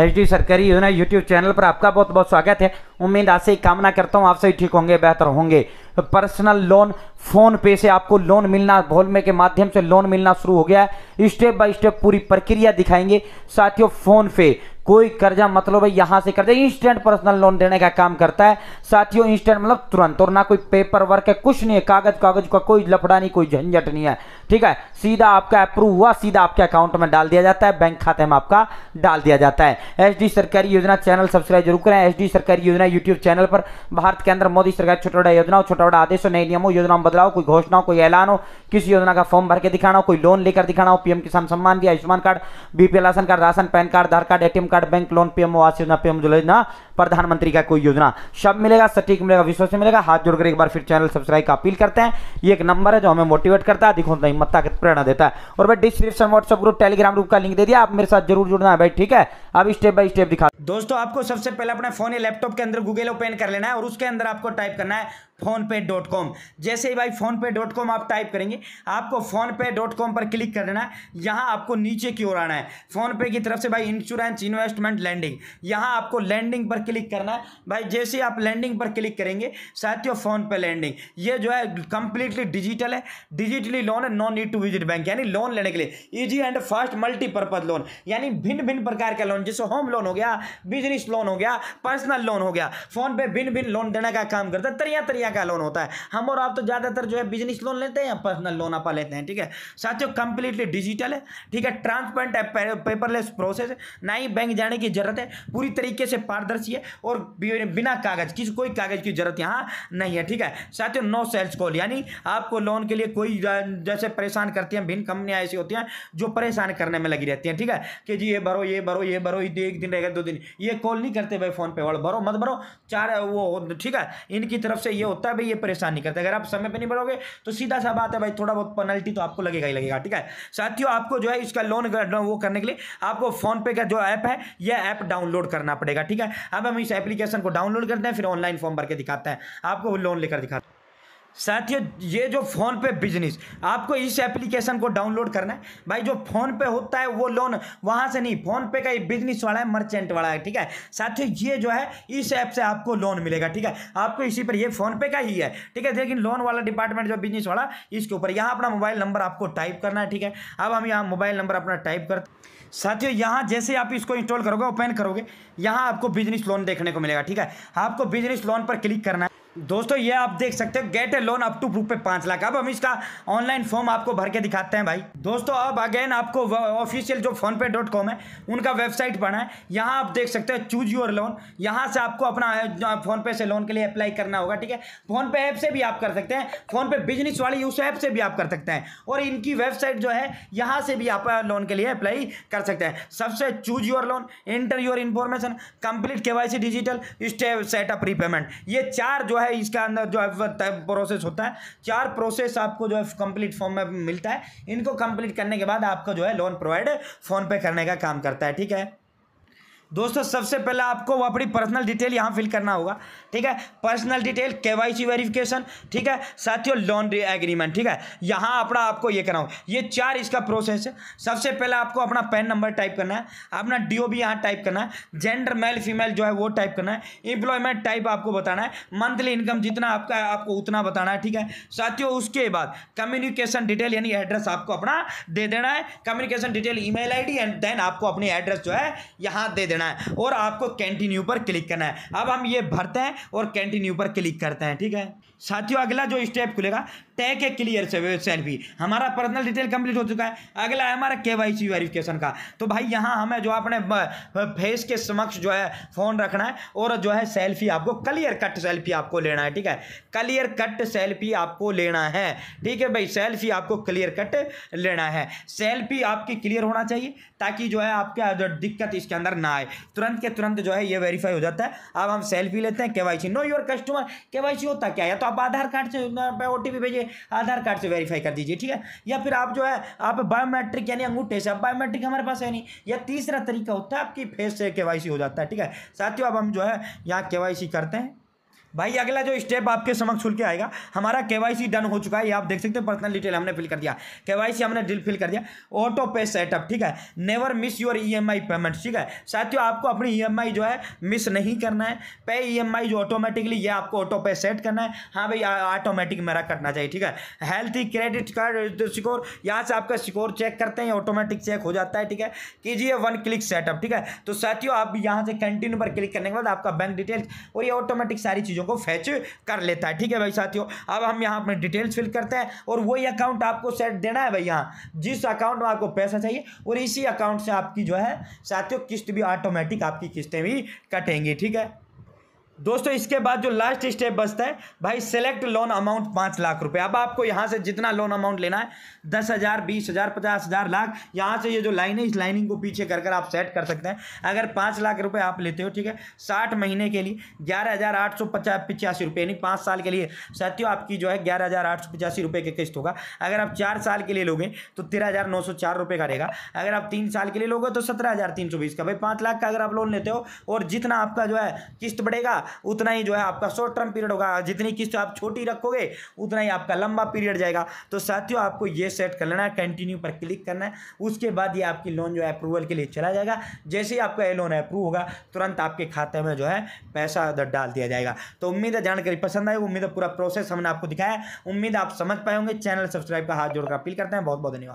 H D सरकारी योजना YouTube channel पर आपका बहुत बहुत स्वागत है उम्मीद आपसे ही कामना करता हूँ आप सभी ठीक होंगे बेहतर होंगे पर्सनल लोन फोन पे से आपको लोन मिलना भोलमे के माध्यम से लोन मिलना शुरू हो गया है स्टेप बाय स्टेप पूरी प्रक्रिया दिखाएंगे साथियों फोन पे कोई कर्जा मतलब है यहाँ से कर्जा इंस्टेंट पर्सनल लोन देने का काम करता है साथियों इंस्टेंट मतलब तुरंत और ना कोई पेपर वर्क है कुछ नहीं है कागज कागज का कोई लफड़ा नहीं कोई झंझट नहीं है ठीक है सीधा आपका अप्रूव हुआ सीधा आपके अकाउंट में डाल दिया जाता है बैंक खाते में आपका डाल दिया जाता है एच सरकारी योजना चैनल सब्सक्राइब जरूर करें एच सरकारी योजना यूट्यूब चैनल पर भारत के अंदर मोदी सरकार छोटा बड़ा योजना छोटा बड़ा आदेशों नए नियमों योजना में बदलाव कोई घोषणा कोई ऐलान हो किसी योजना का फॉर्म भर के दिखाना हो कोई लोन लेकर दिखाना हो पीएम किसान सम्मान दिया Ayushman card BPL ration card ration PAN card Aadhaar card ATM card bank loan PM Awas Yojana PM योजना प्रधानमंत्री का कोई योजना सब मिलेगा सटीक मिलेगा विश्वास मिलेगा हाथ जोड़कर एक बार फिर चैनल सब्सक्राइब का अपील करते हैं ये एक नंबर है जो हमें मोटिवेट करता है दिखो तो नहीं हिम्मत ताकत प्रेरणा देता है और भाई description WhatsApp group Telegram group का लिंक दे दिया आप मेरे साथ जरूर जुड़ना है भाई ठीक है अब स्टेप बाय स्टेप दिखा दोस्तों आपको सबसे पहले अपने फोन या लैपटॉप के अंदर गूगल ओपन कर लेना है और उसके अंदर आपको टाइप करना है फ़ोनपे डॉट कॉम जैसे ही भाई फ़ोनपे डॉट कॉम आप टाइप करेंगे आपको फ़ोनपे डॉट कॉम पर क्लिक कर देना है यहाँ आपको नीचे की ओर आना है फ़ोनपे की तरफ से भाई इंश्योरेंस इन्वेस्टमेंट लैंडिंग यहाँ आपको लैंडिंग पर क्लिक करना है भाई जैसे ही आप लैंडिंग पर क्लिक करेंगे साथियों फ़ोनपे लैंडिंग ये जो है कंप्लीटली डिजिटल है डिजिटली लोन है non need to visit bank यानी लोन लेने के लिए easy and fast multipurpose loan यानी भिन्न भिन्न प्रकार का लोन जैसे होम लोन हो गया बिजनेस लोन हो गया पर्सनल लोन हो गया फ़ोन पे भिन्न भिन्न लोन देने का काम करता है तरिया तरिया क्या क्या लोन होता है हम और आप तो ज़्यादातर जो है बिजनेस लोन लेते हैं या पर्सनल लोन आप लेते हैं ठीक है साथियों कंप्लीटली डिजिटल है ठीक है ट्रांसपेरेंट है पेपरलेस प्रोसेस है ना ही बैंक जाने की जरूरत है पूरी तरीके से पारदर्शी है और बिना कागज़ किसी कोई कागज़ की जरूरत यहाँ नहीं है ठीक है साथियों नो सेल्स कॉल यानी आपको लोन के लिए कोई जैसे परेशान करती हैं भिन्न कंपनियाँ ऐसी होती हैं जो परेशान करने में लगी रहती हैं ठीक है कि जी ये भरो ये भरो ये भरो एक दिन रहेगा दो दिन ये कॉल नहीं करते भाई फ़ोन पे वाले भरो मत भरो चार वो ठीक है इनकी तरफ से ये होता होता है भाई ये परेशान नहीं करते अगर आप समय पर नहीं भरोगे तो सीधा सा बात है भाई थोड़ा बहुत पेनल्टी तो आपको लगेगा ही लगेगा ठीक है साथियों आपको जो है इसका लोन वो करने के लिए आपको फोनपे का जो ऐप है यह ऐप डाउनलोड करना पड़ेगा ठीक है अब हम इस एप्लीकेशन को डाउनलोड करते हैं फिर ऑनलाइन फॉर्म भर के दिखाते हैं आपको लोन लेकर दिखाते हैं साथियों ये जो फ़ोन पे बिजनेस आपको इस एप्लीकेशन को डाउनलोड करना है भाई जो फ़ोन पे होता है वो लोन वहाँ से नहीं फ़ोन पे का ये बिजनेस वाला है मर्चेंट वाला है ठीक है साथियों ये जो है इस ऐप से आपको लोन मिलेगा ठीक है आपको इसी पर ये फ़ोन पे का ही है ठीक है लेकिन लोन वाला डिपार्टमेंट जो बिजनेस वाला इसके ऊपर यहाँ अपना मोबाइल नंबर आपको टाइप करना है ठीक है अब हम यहाँ मोबाइल नंबर अपना टाइप कर साथियों यहाँ जैसे आप इसको इंस्टॉल करोगे ओपन करोगे यहाँ आपको बिजनेस लोन देखने को मिलेगा ठीक है आपको बिजनेस लोन पर क्लिक करना है दोस्तों ये आप देख सकते हो get a loan up to प्रूफ पे लाख अब हम इसका ऑनलाइन फॉर्म आपको भर के दिखाते हैं भाई दोस्तों अब अगेन आपको ऑफिशियल जो फोन पे डॉट कॉम है उनका वेबसाइट बना है यहाँ आप देख सकते हो चूज योर लोन यहाँ से आपको अपना फोन पे से लोन के लिए अप्लाई करना होगा ठीक है फोन पे ऐप से भी आप कर सकते हैं फोन पे बिजनेस वाली उस ऐप से भी आप कर सकते हैं और इनकी वेबसाइट जो है यहाँ से भी आप लोन के लिए अप्लाई कर सकते हैं सबसे choose your loan enter your information complete के डिजिटल स्टेप सेटअप रीपेमेंट ये चार जो है है इसका अंदर जो है प्रोसेस होता है चार प्रोसेस आपको जो है कंप्लीट फॉर्म में मिलता है इनको कंप्लीट करने के बाद आपको जो है लोन प्रोवाइड फ़ोन पे करने का काम करता है ठीक है दोस्तों सबसे पहले आपको वो अपनी पर्सनल डिटेल यहाँ फिल करना होगा ठीक है personal detail K Y C verification ठीक है साथियों लोन एग्रीमेंट ठीक है यहाँ अपना आपको ये करना होगा ये चार इसका प्रोसेस है सबसे पहले आपको अपना पैन नंबर टाइप करना है अपना डी ओ यहाँ टाइप करना है जेंडर मेल फीमेल जो है वो टाइप करना है इंप्लॉयमेंट टाइप आपको बताना है मंथली इनकम जितना आपका है आपको उतना बताना है ठीक है साथियों उसके बाद कम्युनिकेशन डिटेल यानी एड्रेस आपको अपना दे देना है communication detail I D and then आपको अपनी एड्रेस जो है यहाँ दे देना देना है और आपको कंटिन्यू पर क्लिक करना है अब हम ये भरते हैं और कंटिन्यू पर क्लिक करते हैं ठीक है साथियों अगला जो स्टेप खुलेगा टैग ए क्लियर सेल्फी हमारा पर्सनल डिटेल कंप्लीट हो चुका है अगला है हमारा के वाई वेरिफिकेशन का तो भाई यहाँ हमें जो अपने फेस के समक्ष जो है फ़ोन रखना है और जो है सेल्फी आपको क्लियर कट सेल्फी आपको लेना है ठीक है क्लियर कट सेल्फी आपको लेना है ठीक है भाई सेल्फी आपको क्लियर कट लेना है सेल्फी आपकी क्लियर होना चाहिए ताकि जो है आपके दिक्कत इसके अंदर ना आए तुरंत के तुरंत जो है ये वेरीफाई हो जाता है अब हम सेल्फी लेते हैं KYC know your customer KYC होता क्या है तो आप आधार कार्ड से ओ टी भेजिए आधार कार्ड से वेरीफाई कर दीजिए ठीक है या फिर आप जो है आप बायोमेट्रिक यानी अंगूठे से बायोमेट्रिक हमारे पास है नहीं या तीसरा तरीका होता है आपकी फेस से केवाईसी हो जाता है ठीक है साथियों अब हम जो है यहाँ केवाईसी करते हैं भाई अगला जो स्टेप आपके समक्ष खुल के आएगा हमारा केवाईसी डन हो चुका है ये आप देख सकते हैं पर्सनल डिटेल हमने फिल कर दिया केवाईसी हमने डिल फिल कर दिया ऑटो पे सेटअप ठीक है never miss your EMI payment ठीक है साथियों आपको अपनी ईएमआई e जो है मिस नहीं करना है पे ईएमआई e जो ऑटोमेटिकली ये आपको ऑटो पे सेट करना है हाँ भाई ऑटोमेटिक मेरा करना चाहिए ठीक है हेल्थ क्रेडिट कार्ड सिक्योर यहाँ से आपका सिक्योर चेक करते हैं ऑटोमेटिक चेक हो जाता है ठीक है कीजिए वन क्लिक सेटअप ठीक है तो साथियों आप यहाँ से कंटिन्यू पर क्लिक करने के बाद आपका बैंक डिटेल्स और ये ऑटोमेटिक सारी चीज़ों चीज़ों को फैच कर लेता है ठीक है भाई साथियों अब हम यहाँ अपने डिटेल्स फिल करते हैं और वही अकाउंट आपको सेट देना है भाई यहाँ जिस अकाउंट में आपको पैसा चाहिए और इसी अकाउंट से आपकी जो है साथियों किस्त भी ऑटोमेटिक आपकी किस्तें भी कटेंगी ठीक है दोस्तों इसके बाद जो लास्ट स्टेप बचता है भाई सेलेक्ट लोन अमाउंट पाँच लाख रुपए अब आपको यहाँ से जितना लोन अमाउंट लेना है दस हज़ार बीस हज़ार पचास हज़ार लाख यहाँ से ये जो लाइन है इस लाइनिंग को पीछे कर कर आप सेट कर सकते हैं अगर पाँच लाख रुपए आप लेते हो ठीक है साठ महीने के लिए ग्यारह हज़ार आठ सौ पचास पिचासी रुपये यानी पाँच साल के लिए साथियों आपकी जो है ग्यारह हज़ार आठ सौ पचासी रुपये की किस्त होगा अगर आप चार साल के लिए लोगे तो तेरह हज़ार नौ सौ चार रुपये का रहेगा अगर आप तीन साल के लिए लोगे तो सत्रह हज़ार तीन सौ बीस का भाई पाँच लाख का अगर आप लोन लेते हो और जितना आपका जो है किस्त बढ़ेगा उतना ही जो है आपका शॉर्ट टर्म पीरियड होगा जितनी किस्त आप छोटी रखोगे उतना ही आपका लंबा पीरियड जाएगा तो साथियों आपको ये सेट कर लेना है कंटिन्यू पर क्लिक करना है उसके बाद ये आपकी लोन जो है अप्रूवल के लिए चला जाएगा जैसे ही आपका ये लोन अप्रूव होगा तुरंत आपके खाते में जो है पैसा उधर डाल दिया जाएगा तो उम्मीद है जानकारी पसंद आई उम्मीद है पूरा प्रोसेस हमने आपको दिखाया उम्मीद आप समझ पाए होंगे चैनल सब्सक्राइब का हाथ जोड़कर अपील करते हैं बहुत बहुत धन्यवाद